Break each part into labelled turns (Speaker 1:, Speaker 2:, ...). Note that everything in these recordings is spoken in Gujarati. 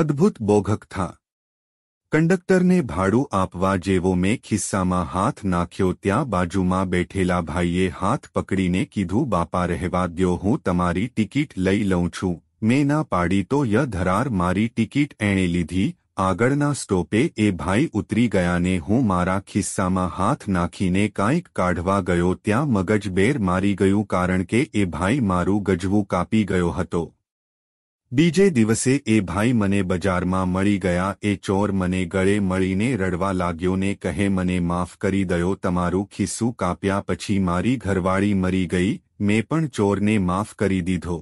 Speaker 1: અદ્ભુત બોઘક થા કંડક્ટરને ભાડું આપવા જેવો મેં ખિસ્સામાં હાથ નાખ્યો ત્યાં બાજુમાં બેઠેલા ભાઈએ હાથ પકડીને કીધું બાપા રહેવા દ્યો હું તમારી ટિકિટ લઈ લઉં છું મેં ના પાડી તો ય ધરાર મારી ટિકિટ એણે લીધી આગળના સ્ટોપે એ ભાઈ ઉતરી ગયાને હું મારા ખિસ્સામાં હાથ નાખીને કાંઈક કાઢવા ગયો ત્યાં મગજબેર મારી ગયું કારણ કે એ ભાઈ મારું ગજવું કાપી ગયો હતો બીજે દિવસે એ ભાઈ મને બજારમાં મળી ગયા એ ચોર મને ગળે મળીને રડવા લાગ્યો ને કહે મને માફ કરી દયો તમારું ખિસ્સું કાપ્યા પછી મારી ઘરવાળી મરી ગઈ મેં પણ ચોરને માફ કરી દીધો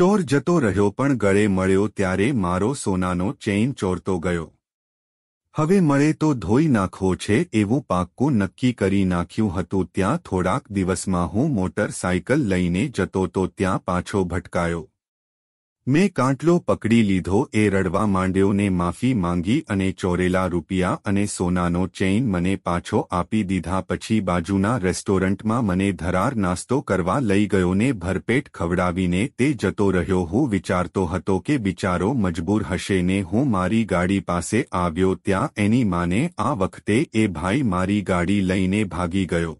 Speaker 1: ચોર જતો રહ્યો પણ ગળે મળ્યો ત્યારે મારો સોનાનો ચેઇન ચોરતો ગયો હવે મળે તો ધોઈ નાખવો છે એવું પાક્કું નક્કી કરી નાખ્યું હતું ત્યાં થોડાક દિવસમાં હું મોટર સાયકલ લઈને જતો તો ત્યાં પાછો ભટકાયો મેં કાંટલો પકડી લીધો એ રડવા માંડ્યોને માફી માંગી અને ચોરેલા રૂપિયા અને સોનાનો ચેઇન મને પાછો આપી દીધા પછી બાજુના રેસ્ટોરન્ટમાં મને ધરાર નાસ્તો કરવા લઈ ગયોને ભરપેટ ખવડાવીને તે જતો રહ્યો હું વિચારતો હતો કે બિચારો મજબૂર હશે ને હું મારી ગાડી પાસે આવ્યો ત્યાં એની માને આ વખતે એ ભાઈ મારી ગાડી લઈને ભાગી ગયો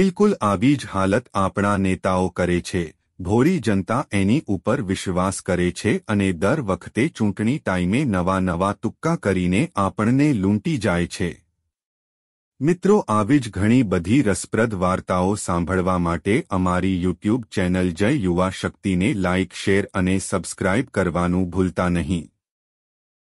Speaker 1: બિલકુલ આવી જ હાલત આપણા નેતાઓ કરે છે ભોરી જનતા એની ઉપર વિશ્વાસ કરે છે અને દર વખતે ચૂંટણી ટાઈમે નવા નવા તુક્કા કરીને આપણને લૂંટી જાય છે મિત્રો આવી જ ઘણી બધી રસપ્રદ વાર્તાઓ સાંભળવા માટે અમારી યુટ્યુબ ચેનલ જય યુવા શક્તિને લાઇક શેર અને સબસ્ક્રાઇબ કરવાનું ભૂલતા નહીં